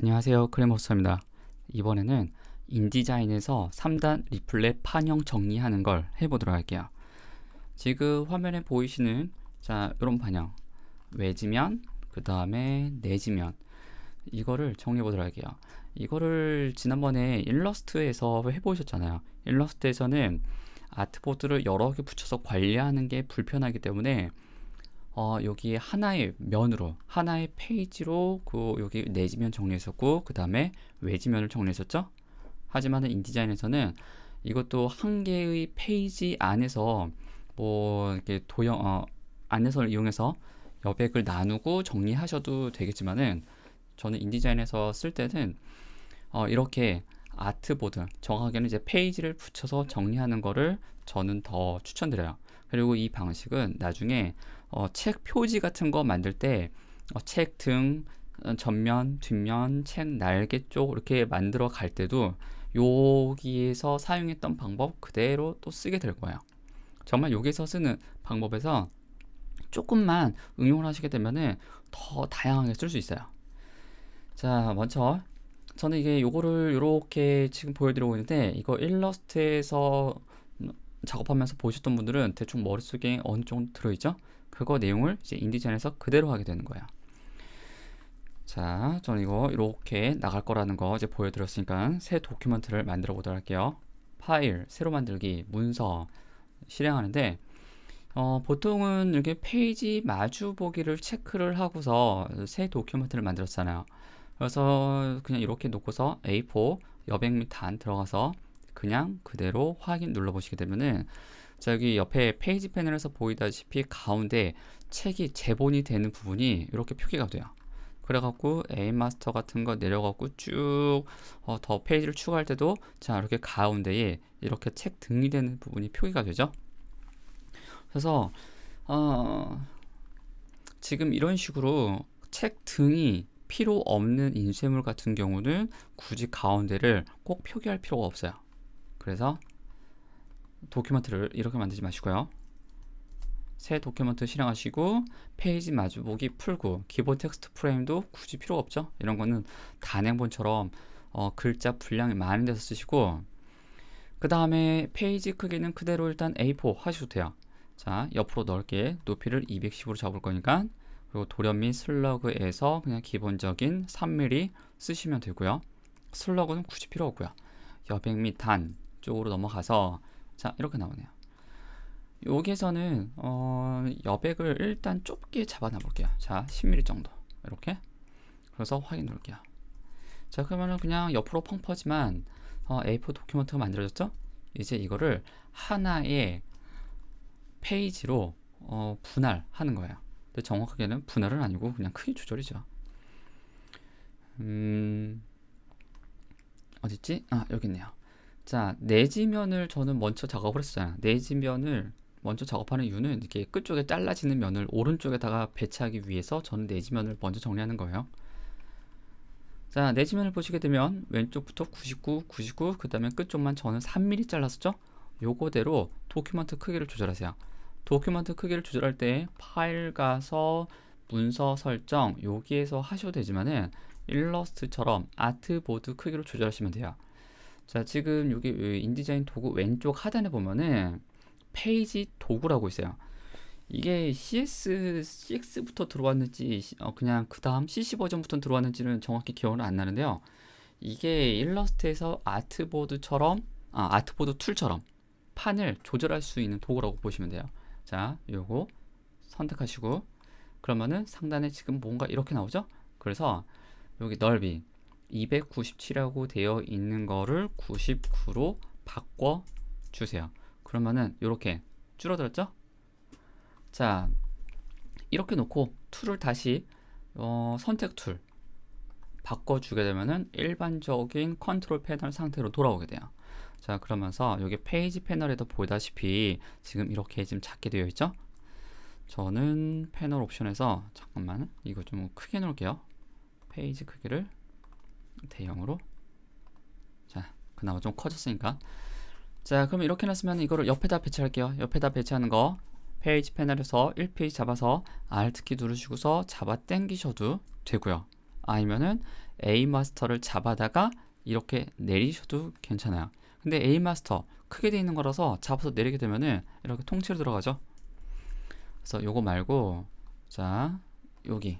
안녕하세요 크레모스입니다 이번에는 인디자인에서 3단 리플렛 판형 정리하는 걸 해보도록 할게요 지금 화면에 보이시는 자 이런 판형 외지면 그 다음에 내지면 이거를 정리해 보도록 할게요 이거를 지난번에 일러스트에서 해보셨잖아요 일러스트에서는 아트보드를 여러 개 붙여서 관리하는 게 불편하기 때문에 어, 여기 하나의 면으로 하나의 페이지로 그 여기 내지면 정리했었고 그 다음에 외지면을 정리했었죠 하지만 인디자인에서는 이것도 한 개의 페이지 안에서 뭐 이렇게 도형 어, 안에서를 이용해서 여백을 나누고 정리하셔도 되겠지만은 저는 인디자인에서 쓸 때는 어, 이렇게 아트보드 정확하게는 이제 페이지를 붙여서 정리하는 거를 저는 더 추천드려요 그리고 이 방식은 나중에 어, 책 표지 같은 거 만들 때 어, 책등 어, 전면, 뒷면, 책 날개 쪽 이렇게 만들어 갈 때도 여기에서 사용했던 방법 그대로 또 쓰게 될 거예요. 정말 여기서 쓰는 방법에서 조금만 응용을 하시게 되면은 더 다양하게 쓸 수 있어요. 자, 먼저 저는 이게 요거를 이렇게 지금 보여드리고 있는데 이거 일러스트에서 작업하면서 보셨던 분들은 대충 머릿속에 어느 정도 들어있죠? 그거 내용을 이제 인디전에서 그대로 하게 되는 거야. 자, 저는 이거 이렇게 나갈 거라는 거 이제 보여드렸으니까 새도큐먼트를 만들어 보도록 할게요. 파일, 새로 만들기, 문서 실행하는데 어, 보통은 이렇게 페이지 마주 보기를 체크를 하고서 새도큐먼트를 만들었잖아요. 그래서 그냥 이렇게 놓고서 A4 여백 및 단 들어가서 그냥 그대로 확인 눌러보시게 되면은 자, 여기 옆에 페이지 패널에서 보이다시피 가운데 책이 제본이 되는 부분이 이렇게 표기가 돼요. 그래갖고 에임 마스터 같은 거 내려갖고 쭉더 어, 페이지를 추가할 때도 자 이렇게 가운데에 이렇게 책 등이 되는 부분이 표기가 되죠. 그래서 어, 지금 이런 식으로 책 등이 필요 없는 인쇄물 같은 경우는 굳이 가운데를 꼭 표기할 필요가 없어요. 그래서 도큐먼트를 이렇게 만들지 마시고요. 새 도큐먼트 실행하시고 페이지 마주보기 풀고 기본 텍스트 프레임도 굳이 필요 없죠. 이런 거는 단행본처럼 어, 글자 분량이 많은 데서 쓰시고 그 다음에 페이지 크기는 그대로 일단 A4 하셔도 돼요. 자 옆으로 넓게 높이를 210으로 잡을 거니까 그리고 도련 및 슬러그에서 그냥 기본적인 3mm 쓰시면 되고요. 슬러그는 굳이 필요 없고요. 여백 및 단 쪽으로 넘어가서 자 이렇게 나오네요 여기에서는 어, 여백을 일단 좁게 잡아놔 볼게요 자 10mm 정도 이렇게 그래서 확인 누를게요 자 그러면 그냥 옆으로 펑 퍼지만 어, A4 도큐먼트가 만들어졌죠 이제 이거를 하나의 페이지로 어, 분할하는 거예요 근데 정확하게는 분할은 아니고 그냥 크기 조절이죠 음 어딨지? 아 여기 있네요 자, 내지면을 저는 먼저 작업을 했잖아. 내지면을 먼저 작업하는 이유는 이렇게 끝쪽에 잘라지는 면을 오른쪽에다가 배치하기 위해서 저는 내지면을 먼저 정리하는 거예요. 자, 내지면을 보시게 되면 왼쪽부터 99, 99, 그 다음에 끝쪽만 저는 3mm 잘랐었죠? 요거대로 도큐먼트 크기를 조절하세요. 도큐먼트 크기를 조절할 때 파일 가서 문서 설정 여기에서 하셔도 되지만은 일러스트처럼 아트보드 크기로 조절하시면 돼요. 자, 지금 여기 인디자인 도구 왼쪽 하단에 보면은 페이지 도구라고 있어요. 이게 CS6부터 들어왔는지 어, 그냥 그 다음 CC 버전부터 들어왔는지는 정확히 기억은 안 나는데요. 이게 일러스트에서 아트보드처럼 아, 아트보드 툴처럼 판을 조절할 수 있는 도구라고 보시면 돼요. 자, 요거 선택하시고 그러면은 상단에 지금 뭔가 이렇게 나오죠? 그래서 여기 넓이 297이라고 되어 있는 거를 99로 바꿔 주세요. 그러면은 이렇게 줄어들었죠? 자, 이렇게 놓고 툴을 다시 어, 선택 툴 바꿔주게 되면은 일반적인 컨트롤 패널 상태로 돌아오게 돼요. 자, 그러면서 여기 페이지 패널에도 보다시피 지금 이렇게 지금 작게 되어 있죠? 저는 패널 옵션에서 잠깐만 이거 좀 크게 놓을게요. 페이지 크기를 대형으로 자 그나마 좀 커졌으니까 자 그럼 이렇게 놨으면 이거를 옆에다 배치할게요 옆에다 배치하는 거 페이지 패널에서 1페이지 잡아서 Alt키 누르시고서 잡아 당기셔도 되고요 아니면은 A 마스터를 잡아다가 이렇게 내리셔도 괜찮아요 근데 A 마스터 크게 돼 있는 거라서 잡아서 내리게 되면은 이렇게 통째로 들어가죠 그래서 요거 말고 자 여기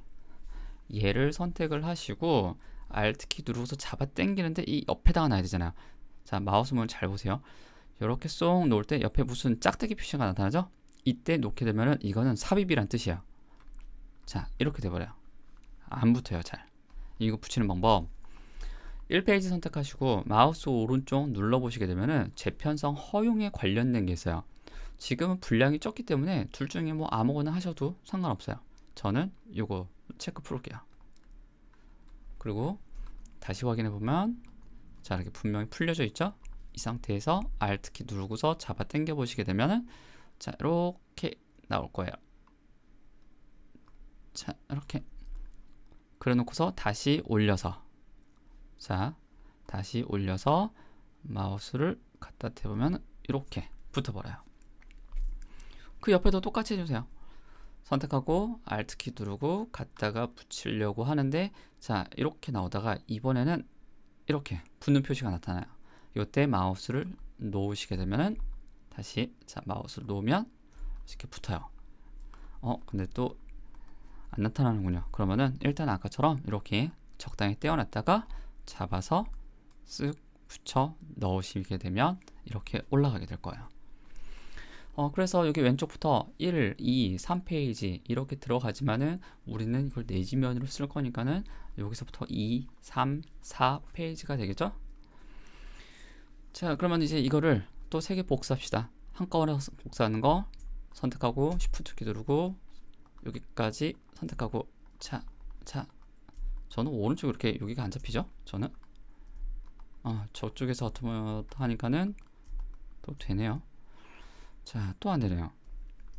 얘를 선택을 하시고 Alt키 누르고서 잡아 당기는데 이 옆에다가 놔야 되잖아요. 자, 마우스 몸을 잘 보세요. 이렇게 쏙 놓을 때 옆에 무슨 짝대기 표시가 나타나죠? 이때 놓게 되면은 이거는 삽입이란 뜻이에요. 자, 이렇게 돼버려요. 안 붙어요, 잘. 이거 붙이는 방법. 1페이지 선택하시고 마우스 오른쪽 눌러보시게 되면은 재편성 허용에 관련된 게 있어요. 지금은 분량이 적기 때문에 둘 중에 뭐 아무거나 하셔도 상관없어요. 저는 이거 체크 풀을게요. 그리고 다시 확인해 보면 자 이렇게 분명히 풀려져 있죠 이 상태에서 Alt키 누르고서 잡아 당겨 보시게 되면자 이렇게 나올 거예요 자 이렇게 그려 놓고서 다시 올려서 자 다시 올려서 마우스를 갖다 대보면 이렇게 붙어버려요 그 옆에도 똑같이 해주세요 선택하고 Alt키 누르고 갖다가 붙이려고 하는데 자 이렇게 나오다가 이번에는 이렇게 붙는 표시가 나타나요 이때 마우스를 놓으시게 되면은 다시 자 마우스를 놓으면 이렇게 붙어요 어 근데 또 안 나타나는군요 그러면은 일단 아까처럼 이렇게 적당히 떼어놨다가 잡아서 쓱 붙여 넣으시게 되면 이렇게 올라가게 될 거예요 어, 그래서 여기 왼쪽부터 1, 2, 3페이지 이렇게 들어가지만은 우리는 이걸 내지면으로 네 쓸 거니까는 여기서부터 2, 3, 4페이지가 되겠죠? 자, 그러면 이제 이거를 또3개 복사합시다. 한꺼번에 복사하는 거 선택하고 Shift 키 누르고 여기까지 선택하고 자, 자. 저는 오른쪽 이렇게 여기가 안 잡히죠? 저는 아, 저쪽에서 하니까는 또 되네요. 자, 또 안 되네요.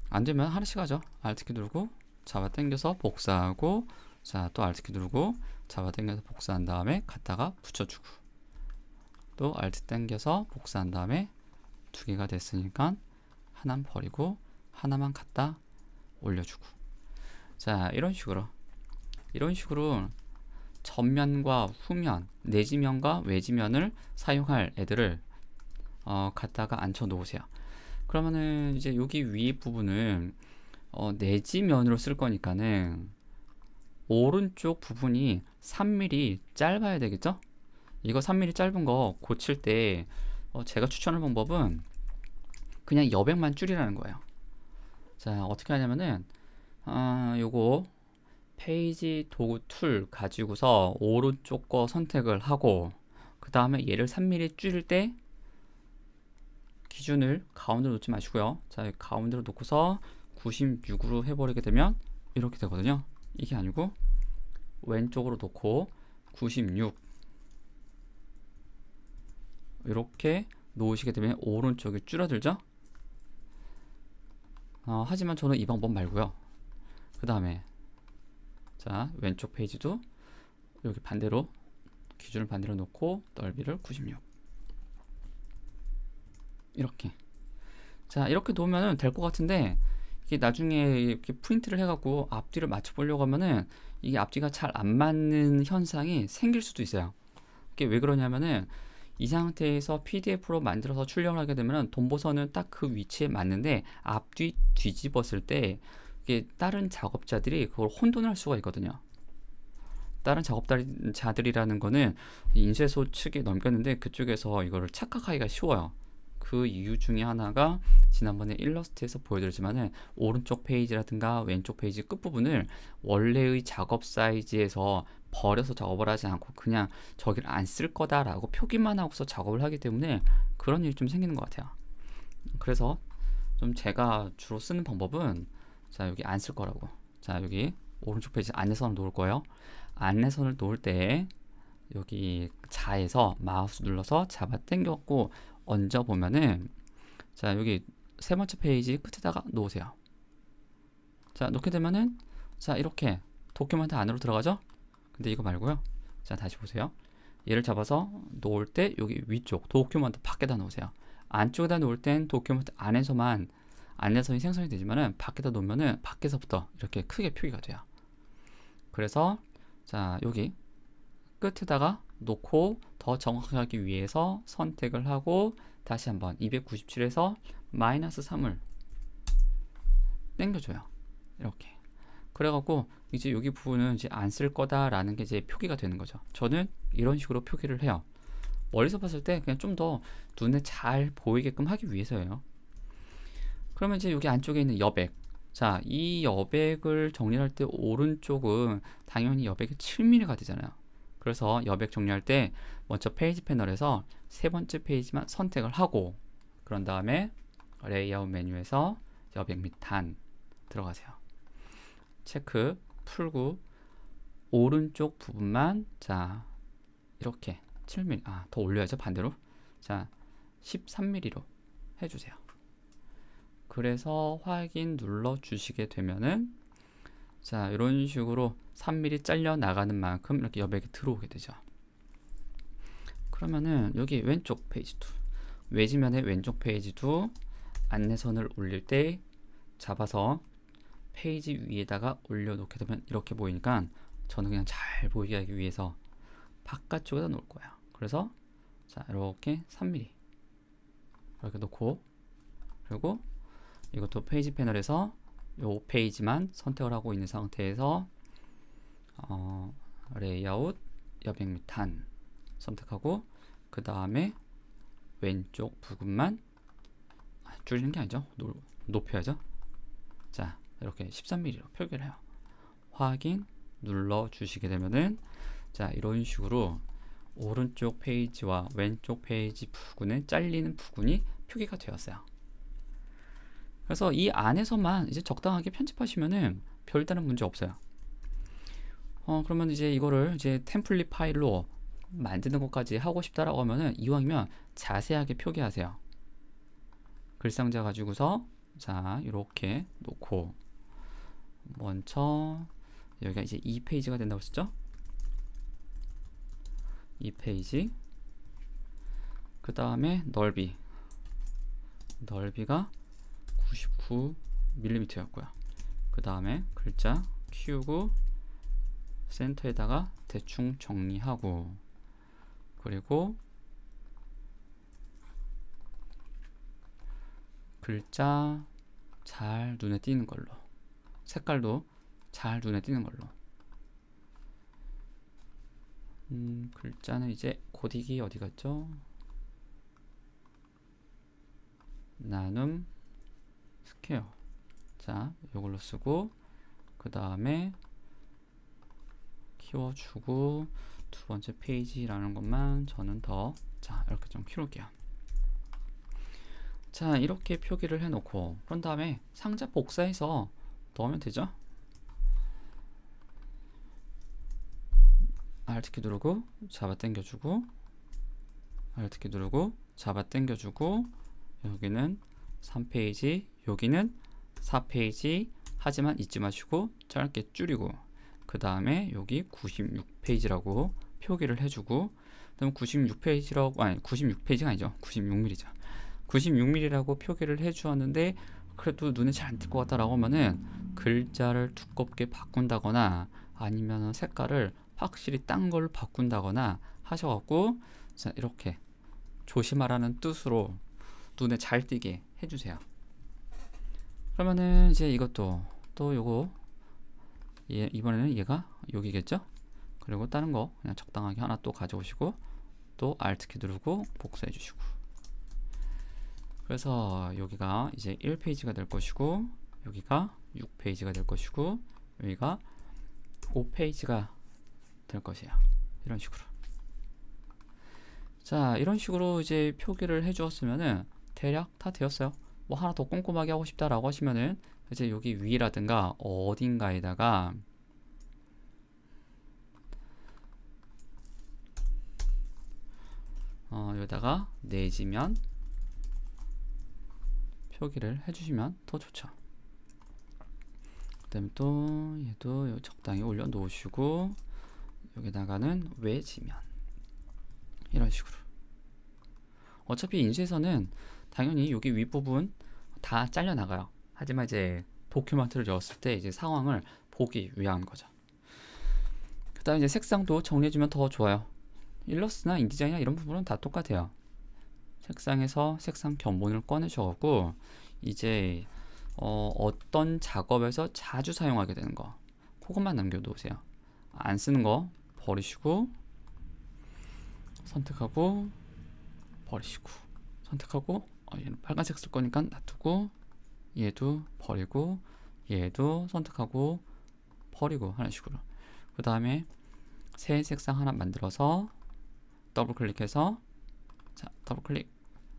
안 되면 하나씩 하죠. Alt키 누르고 잡아 당겨서 복사하고 자, 또 Alt키 누르고 잡아 당겨서 복사한 다음에 갖다가 붙여주고 또 Alt 당겨서 복사한 다음에 두 개가 됐으니까 하나는 버리고 하나만 갖다 올려주고 자, 이런 식으로 이런 식으로 전면과 후면, 내지면과 외지면을 사용할 애들을 어, 갖다가 앉혀 놓으세요. 그러면은 이제 여기 위 부분을 어, 내지면으로 쓸 거니까는 오른쪽 부분이 3mm 짧아야 되겠죠? 이거 3mm 짧은 거 고칠 때 어, 제가 추천할 방법은 그냥 여백만 줄이라는 거예요. 자 어떻게 하냐면은 아, 요거 페이지 도구 툴 가지고서 오른쪽 거 선택을 하고 그 다음에 얘를 3mm 줄일 때 기준을 가운데로 놓지 마시고요. 자, 가운데로 놓고서 96으로 해버리게 되면 이렇게 되거든요. 이게 아니고 왼쪽으로 놓고 96 이렇게 놓으시게 되면 오른쪽이 줄어들죠? 어, 하지만 저는 이 방법 말고요. 그 다음에 자 왼쪽 페이지도 여기 반대로 기준을 반대로 놓고 넓이를 96 이렇게 자 이렇게 놓으면 될것 같은데 이게 나중에 이렇게 프린트를 해갖고 앞뒤를 맞춰보려고 하면은 이게 앞뒤가 잘 안 맞는 현상이 생길 수도 있어요. 그게 왜 그러냐면은 이 상태에서 PDF로 만들어서 출력을 하게 되면 돈보선은 딱 그 위치에 맞는데 앞뒤 뒤집었을 때 이게 다른 작업자들이 그걸 혼돈할 수가 있거든요. 다른 작업자들이라는 거는 인쇄소 측에 넘겼는데 그쪽에서 이거를 착각하기가 쉬워요. 그 이유 중에 하나가 지난번에 일러스트에서 보여드렸지만은 오른쪽 페이지라든가 왼쪽 페이지 끝부분을 원래의 작업 사이즈에서 버려서 작업을 하지 않고 그냥 저기를 안 쓸 거다라고 표기만 하고서 작업을 하기 때문에 그런 일이 좀 생기는 것 같아요. 그래서 좀 제가 주로 쓰는 방법은 자 여기 안 쓸 거라고 자 여기 오른쪽 페이지 안내선을 놓을 거예요. 안내선을 놓을 때 여기 자에서 마우스 눌러서 잡아 당겼고 얹어 보면은 자 여기 세 번째 페이지 끝에다가 놓으세요. 자 놓게 되면은 자 이렇게 도큐먼트 안으로 들어가죠? 근데 이거 말고요. 자 다시 보세요. 얘를 잡아서 놓을 때 여기 위쪽 도큐먼트 밖에다 놓으세요. 안쪽에다 놓을 땐도큐먼트 안에서만 안내선이 생성이 되지만은 밖에다 놓으면은 밖에서부터 이렇게 크게 표기가 돼요. 그래서 자 여기 끝에다가 놓고 더정확하게 위해서 선택을 하고 다시 한번 297에서 마이너스 3을 땡겨줘요. 이렇게. 그래갖고 이제 여기 부분은 이제 안 쓸 거다라는 게 이제 표기가 되는 거죠. 저는 이런 식으로 표기를 해요. 멀리서 봤을 때 그냥 좀 더 눈에 잘 보이게끔 하기 위해서예요. 그러면 이제 여기 안쪽에 있는 여백. 자, 이 여백을 정리할 때 오른쪽은 당연히 여백이 7mm가 되잖아요. 그래서 여백 정리할 때 먼저 페이지 패널에서 세 번째 페이지만 선택을 하고 그런 다음에 레이아웃 메뉴에서 여백 밑단 들어가세요. 체크 풀고 오른쪽 부분만 자 이렇게 7mm 아더 올려야죠 반대로 자 13mm로 해주세요. 그래서 확인 눌러 주시게 되면은 자 이런 식으로 3mm 잘려 나가는 만큼 이렇게 여백이 들어오게 되죠 그러면은 여기 왼쪽 페이지 2 외지면의 왼쪽 페이지 2 안내선을 올릴 때 잡아서 페이지 위에다가 올려놓게 되면 이렇게 보이니까 저는 그냥 잘 보이게 하기 위해서 바깥쪽에다 놓을 거예요 그래서 자 이렇게 3mm 이렇게 놓고 그리고 이것도 페이지 패널에서 요 페이지만 선택을 하고 있는 상태에서 어, 레이아웃 여백 및탄 선택하고 그 다음에 왼쪽 부분만 아, 줄이는 게 아니죠 노, 높여야죠 자 이렇게 13mm로 표기를 해요 확인 눌러 주시게 되면은 자 이런 식으로 오른쪽 페이지와 왼쪽 페이지 부분에 잘리는 부분이 표기가 되었어요 그래서 이 안에서만 이제 적당하게 편집하시면은 별다른 문제 없어요. 어, 그러면 이제 이거를 이제 템플릿 파일로 만드는 것까지 하고 싶다라고 하면은 이왕이면 자세하게 표기하세요. 글상자 가지고서 자, 이렇게 놓고 먼저 여기가 이제 2페이지가 된다고 했죠? 2페이지 그 다음에 넓이 넓이가 99mm였고요. 그 다음에 글자 키우고 센터에다가 대충 정리하고 그리고 글자 잘 눈에 띄는 걸로 색깔도 잘 눈에 띄는 걸로 음, 글자는 이제 고딕이 어디 갔죠? 나눔 스퀘어 자이걸로 쓰고 그 다음에 키워주고 두 번째 페이지라는 것만 저는 더 자 이렇게 좀 키울게요 자 이렇게 표기를 해 놓고 그런 다음에 상자 복사해서 넣으면 되죠 Alt키 누르고 잡아 당겨주고 Alt키 누르고 잡아 당겨주고 여기는 3페이지 여기는 4페이지 하지만 잊지 마시고 짧게 줄이고 그 다음에 여기 96페이지라고 표기를 해주고 그다음 96페이지라고 아니 96페이지가 아니죠 96mm죠 96mm라고 표기를 해주었는데 그래도 눈에 잘안띌것 같다라고 하면은 글자를 두껍게 바꾼다거나 아니면 색깔을 확실히 딴걸 바꾼다거나 하셔갖고 이렇게 조심하라는 뜻으로 눈에 잘 띄게 해주세요. 그러면은 이제 이것도 또 요거 얘, 예, 이번에는 얘가 여기겠죠? 그리고 다른 거 그냥 적당하게 하나 또 가져오시고 또 Alt 키 누르고 복사해 주시고 그래서 여기가 이제 1페이지가 될 것이고 여기가 6페이지가 될 것이고 여기가 5페이지가 될 것이에요. 이런 식으로 자 이런 식으로 이제 표기를 해 주었으면은 대략 다 되었어요. 뭐 하나 더 꼼꼼하게 하고 싶다라고 하시면은 이제 여기 위라든가 어딘가에다가 어, 여기다가 내지면 표기를 해주시면 더 좋죠. 그 다음에 또 얘도 적당히 올려놓으시고 여기다가는 외지면 이런 식으로 어차피 인쇄서는 당연히 여기 윗부분 다 잘려 나가요. 하지만 이제 도큐먼트를 열었을때 이제 상황을 보기 위한 거죠. 그다음 이제 색상도 정리해주면 더 좋아요. 일러스트나 인디자인이나 이런 부분은 다 똑같아요. 색상에서 색상 견본을 꺼내셔가고 이제 어, 어떤 작업에서 자주 사용하게 되는 거 그것만 남겨놓으세요. 안 쓰는 거 버리시고 선택하고 버리시고 선택하고 어, 얘는 빨간색 쓸 거니까 놔두고 얘도 버리고 얘도 선택하고 버리고 하는 식으로 그 다음에 새 색상 하나 만들어서 더블 클릭해서 자 더블 클릭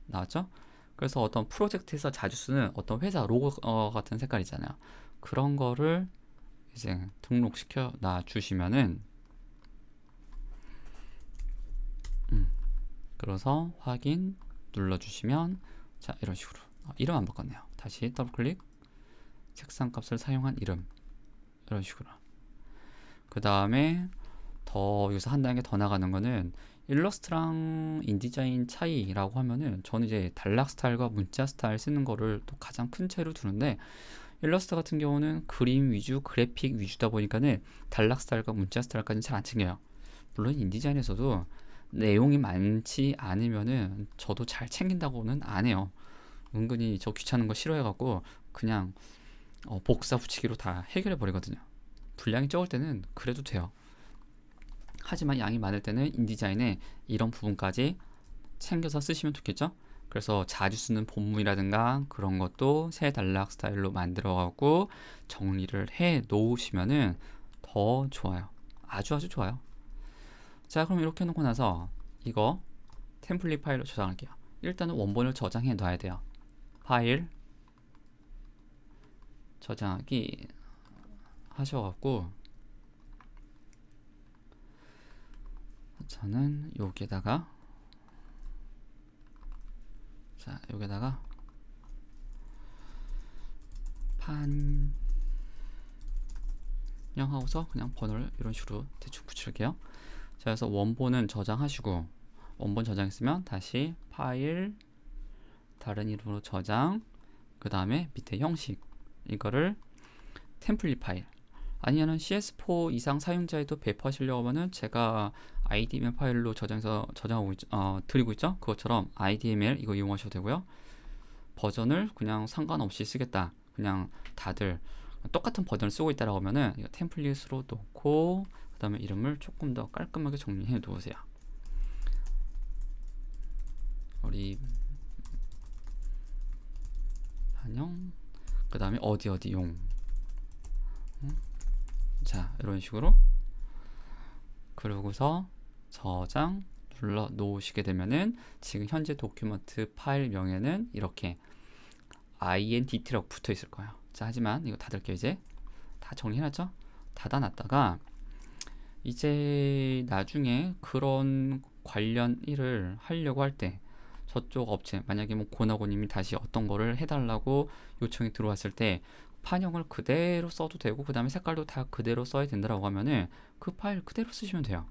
나왔죠? 그래서 어떤 프로젝트에서 자주 쓰는 어떤 회사 로고 어, 같은 색깔 이잖아요 그런 거를 이제 등록시켜 놔 주시면은 음, 그래서 확인 눌러 주시면 자 이런 식으로 어, 이름 안 바꿨네요 다시 더블클릭 책상 값을 사용한 이름 이런 식으로 그 다음에 더 여기서 한 단계 더 나가는 거는 일러스트랑 인디자인 차이라고 하면은 저는 이제 단락 스타일과 문자 스타일 쓰는 거를 또 가장 큰 차이로 두는데 일러스트 같은 경우는 그림 위주, 그래픽 위주다 보니까는 단락 스타일과 문자 스타일까지는 잘 안 챙겨요. 물론 인디자인에서도 내용이 많지 않으면은 저도 잘 챙긴다고는 안 해요. 은근히 저 귀찮은 거 싫어해갖고 그냥 어, 복사 붙이기로 다 해결해 버리거든요. 분량이 적을 때는 그래도 돼요. 하지만 양이 많을 때는 인디자인에 이런 부분까지 챙겨서 쓰시면 좋겠죠? 그래서 자주 쓰는 본문이라든가 그런 것도 새 단락 스타일로 만들어 가고 정리를 해 놓으시면은 더 좋아요. 아주 아주 좋아요. 자 그럼 이렇게 놓고 나서 이거 템플릿 파일로 저장할게요 일단은 원본을 저장해 놔야 돼요 파일 저장하기 하셔갖고 저는 여기에다가 자 여기에다가 판 영하고서 그냥 번호를 이런 식으로 대충 붙일게요 자, 그래서 원본은 저장하시고 원본 저장했으면 다시 파일 다른 이름으로 저장 그 다음에 밑에 형식 이거를 템플릿 파일 아니면 CS4 이상 사용자에도 배포하시려고 하면은 제가 IDML 파일로 저장해서 저장하고 있, 어, 드리고 있죠. 그것처럼 IDML 이거 이용하셔도 되고요. 버전을 그냥 상관없이 쓰겠다. 그냥 다들 똑같은 버전을 쓰고 있다라고 하면은 템플릿으로 놓고 그 다음에 이름을 조금 더 깔끔하게 정리해 놓으세요. 어리 반영 그 다음에 어디 어디 용 자, 이런 식으로 그러고서 저장 눌러 놓으시게 되면은 지금 현재 도큐먼트 파일명에는 이렇게 int라고 붙어 있을 거예요. 자, 하지만 이거 닫을게요, 이제. 다 정리해놨죠? 닫아놨다가 이제 나중에 그런 관련 일을 하려고 할 때 저쪽 업체 만약에 뭐 고나고님이 다시 어떤 거를 해달라고 요청이 들어왔을 때 판형을 그대로 써도 되고 그 다음에 색깔도 다 그대로 써야 된다라고 하면은 그 파일 그대로 쓰시면 돼요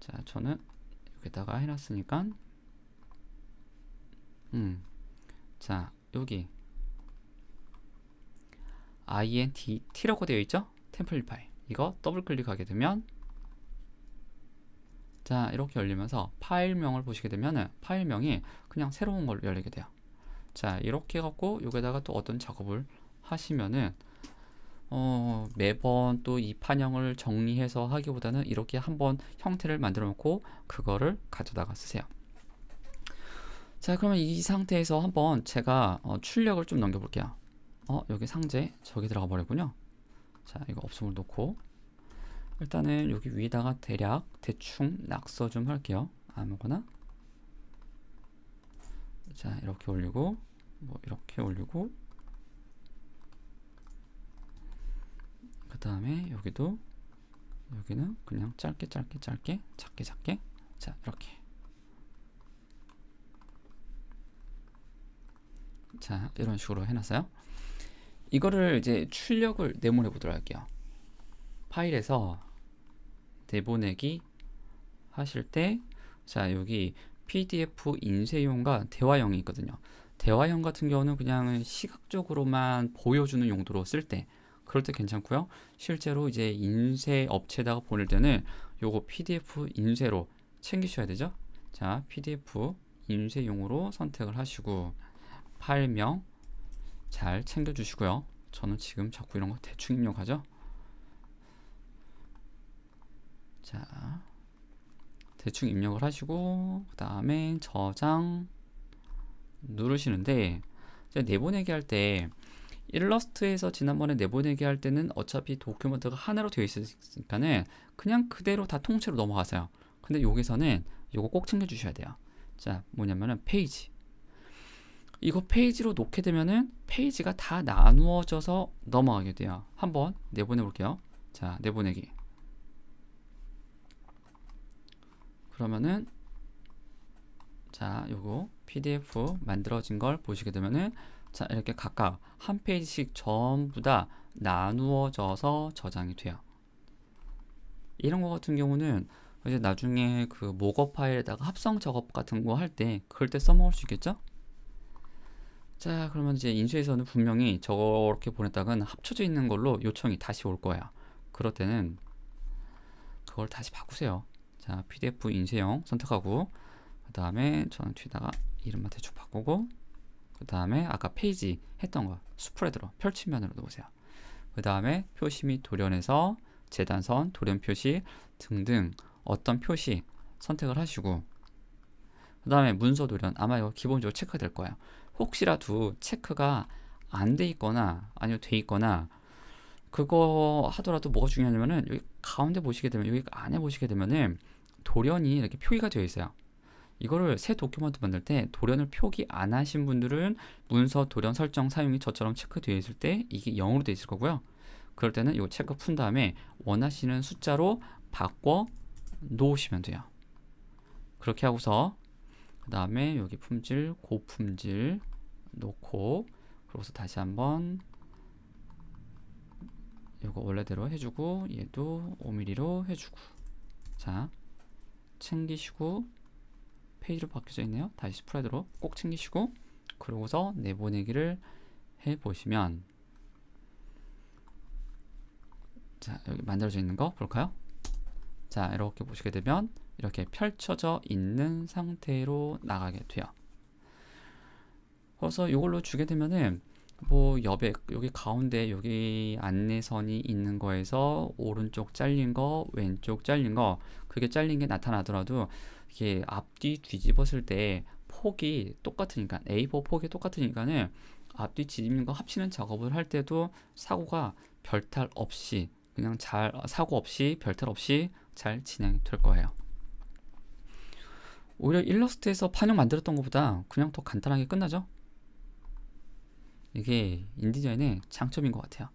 자 저는 여기다가 해놨으니까 음자 여기 int라고 되어 있죠 템플릿 파일 이거 더블 클릭하게 되면 자 이렇게 열리면서 파일명을 보시게 되면은 파일명이 그냥 새로운 걸 열리게 돼요 자 이렇게 갖고 여기다가 또 어떤 작업을 하시면은 어, 매번 또 이 판형을 정리해서 하기보다는 이렇게 한번 형태를 만들어 놓고 그거를 가져다가 쓰세요 자 그러면 이 상태에서 한번 제가 어, 출력을 좀 넘겨 볼게요 어 여기 상제 저기 들어가 버리군요 자 이거 없음을 놓고 일단은 여기 위에다가 대략 대충 낙서 좀 할게요 아무거나 자 이렇게 올리고 뭐 이렇게 올리고 그 다음에 여기도 여기는 그냥 짧게 짧게 짧게 작게 작게 자 이렇게 자 이런 식으로 해놨어요 이거를 이제 출력을 네모내 보도록 할게요. 파일에서 내보내기 하실 때, 자, 여기 PDF 인쇄용과 대화형이 있거든요. 대화형 같은 경우는 그냥 시각적으로만 보여주는 용도로 쓸 때, 그럴 때 괜찮고요. 실제로 이제 인쇄 업체에다가 보낼 때는 요거 PDF 인쇄로 챙기셔야 되죠. 자, PDF 인쇄용으로 선택을 하시고, 파일명, 잘 챙겨주시고요. 저는 지금 자꾸 이런 거 대충 입력하죠? 자, 대충 입력을 하시고 그 다음에 저장 누르시는데 내보내기 할 때 일러스트에서 지난번에 내보내기 할 때는 어차피 도큐먼트가 하나로 되어 있으니까 그냥 그대로 다 통째로 넘어가세요. 근데 여기서는 이거 꼭 챙겨주셔야 돼요. 자, 뭐냐면은 페이지. 이거 페이지로 놓게 되면은 페이지가 다 나누어져서 넘어가게 돼요. 한번 내보내 볼게요. 자, 내보내기. 그러면은 자, 요거 PDF 만들어진 걸 보시게 되면은 자, 이렇게 각각 한 페이지씩 전부 다 나누어져서 저장이 돼요. 이런 거 같은 경우는 이제 나중에 그 목업 파일에다가 합성 작업 같은 거 할 때 그럴 때 써먹을 수 있겠죠? 자 그러면 이제 인쇄에서는 분명히 저렇게 보냈다간 합쳐져 있는 걸로 요청이 다시 올 거야 그럴 때는 그걸 다시 바꾸세요 자 pdf 인쇄형 선택하고 그 다음에 저는 뒤다가 에 이름만 대충 바꾸고 그 다음에 아까 페이지 했던 거 스프레드로 펼치면으로 놓으세요 그 다음에 표시 및 도련에서 재단선, 도련 표시 등등 어떤 표시 선택을 하시고 그 다음에 문서 도련 아마 이거 기본적으로 체크될 가 거예요. 혹시라도 체크가 안 돼 있거나 아니면 돼 있거나 그거 하더라도 뭐가 중요하냐면은 여기 가운데 보시게 되면 여기 안에 보시게 되면은 도련이 이렇게 표기가 되어 있어요. 이거를 새 도큐먼트 만들 때 도련을 표기 안 하신 분들은 문서 도련 설정 사용이 저처럼 체크되어 있을 때 이게 0으로 되어 있을 거고요. 그럴 때는 이 체크 푼 다음에 원하시는 숫자로 바꿔 놓으시면 돼요. 그렇게 하고서 그 다음에 여기 품질 고품질 놓고 그러고서 다시 한번 이거 원래대로 해주고 얘도 5mm로 해주고 자 챙기시고 페이지로 바뀌어져 있네요 다시 스프라이드로꼭 챙기시고 그러고서 내보내기를 해보시면 자 여기 만들어져 있는 거 볼까요? 자 이렇게 보시게 되면 이렇게 펼쳐져 있는 상태로 나가게 돼요. 그래서 이걸로 주게 되면은 뭐 여백 여기 가운데 여기 안내선이 있는 거에서 오른쪽 잘린 거 왼쪽 잘린 거 그게 잘린 게 나타나더라도 이게 앞뒤 뒤집었을 때 폭이 똑같으니까 A4 폭이 똑같으니까는 앞뒤 뒤집는 거 합치는 작업을 할 때도 사고가 별탈 없이 그냥 잘 사고 없이 별탈 없이 잘진행될 거예요. 오히려 일러스트에서 판형 만들었던 것보다 그냥 더 간단하게 끝나죠 이게 인디자인의 장점인 것 같아요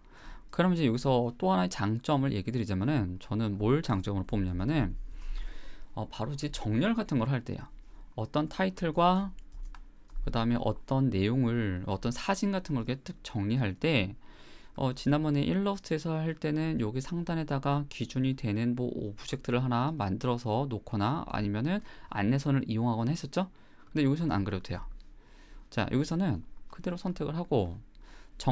그럼 이제 여기서 또 하나의 장점을 얘기 드리자면은 저는 뭘 장점으로 뽑냐면은 어 바로 이제 정렬 같은 걸 할 때요 어떤 타이틀과 그 다음에 어떤 내용을 어떤 사진 같은 걸 이렇게 정리할 때 어, 지난번에 일러스트에서 할 때는 여기 상단에다가 기준이 되는 뭐 오브젝트를 하나 만들어서 놓거나 아니면은 안내선을 이용하거나 했었죠. 근데 여기서는 안 그래도 돼요. 자, 여기서는 그대로 선택을 하고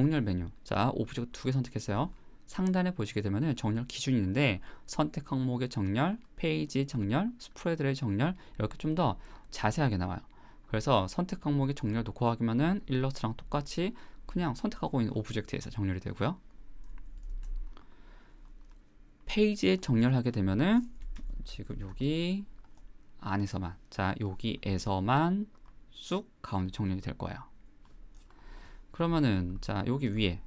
정렬 메뉴. 자, 오브젝트 두 개 선택했어요. 상단에 보시게 되면은 정렬 기준이 있는데 선택 항목의 정렬, 페이지 정렬, 스프레드의 정렬 이렇게 좀 더 자세하게 나와요. 그래서 선택 항목의 정렬 놓고 하기면은 일러스트랑 똑같이 그냥 선택하고 있는 오브젝트에서 정렬이 되고요. 페이지에 정렬하게 되면은 지금 여기 안에서만 자 여기에서만 쑥 가운데 정렬이 될 거예요. 그러면은 자 여기 위에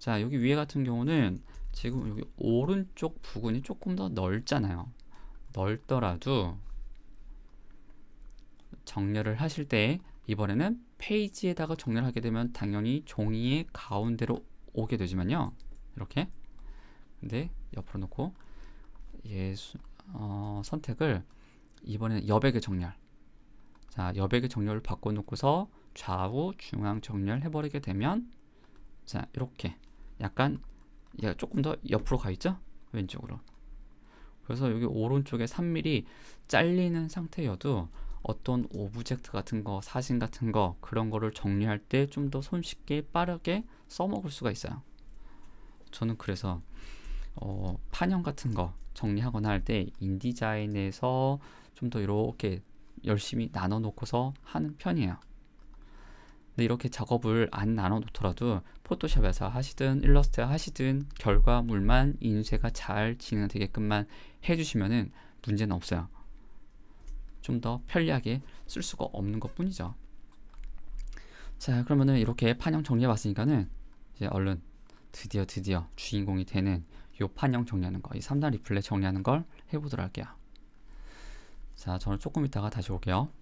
자 여기 위에 같은 경우는 지금 여기 오른쪽 부분이 조금 더 넓잖아요. 넓더라도 정렬을 하실 때 이번에는 페이지에다가 정렬하게 되면 당연히 종이의 가운데로 오게 되지만요. 이렇게. 근데 옆으로 놓고 예, 어, 선택을 이번에는 여백의 정렬. 자, 여백의 정렬을 바꿔놓고서 좌우 중앙 정렬 해버리게 되면 자, 이렇게 약간 얘가 조금 더 옆으로 가 있죠? 왼쪽으로. 그래서 여기 오른쪽에 3mm 잘리는 상태여도 어떤 오브젝트 같은 거, 사진 같은 거 그런 거를 정리할 때 좀 더 손쉽게 빠르게 써먹을 수가 있어요. 저는 그래서 어, 판형 같은 거 정리하거나 할 때 인디자인에서 좀 더 이렇게 열심히 나눠 놓고서 하는 편이에요. 근데 이렇게 작업을 안 나눠 놓더라도 포토샵에서 하시든 일러스트 하시든 결과물만 인쇄가 잘 진행되게끔만 해주시면은 문제는 없어요. 좀더 편리하게 쓸 수가 없는 것 뿐이죠. 자 그러면은 이렇게 판형 정리해 봤으니까는 이제 얼른 드디어 드디어 주인공이 되는 요 판형 정리하는 거이 3단 리플레 정리하는 걸 해보도록 할게요. 자 저는 조금 이따가 다시 올게요.